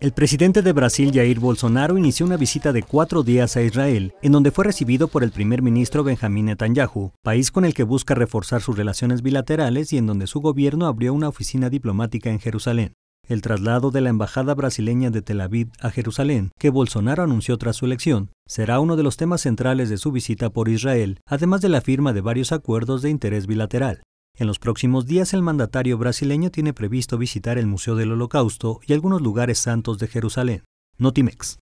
El presidente de Brasil, Jair Bolsonaro, inició una visita de cuatro días a Israel, en donde fue recibido por el primer ministro Benjamín Netanyahu, país con el que busca reforzar sus relaciones bilaterales y en donde su gobierno abrió una oficina diplomática en Jerusalén. El traslado de la embajada brasileña de Tel Aviv a Jerusalén, que Bolsonaro anunció tras su elección, será uno de los temas centrales de su visita por Israel, además de la firma de varios acuerdos de interés bilateral. En los próximos días el mandatario brasileño tiene previsto visitar el Museo del Holocausto y algunos lugares santos de Jerusalén. Notimex.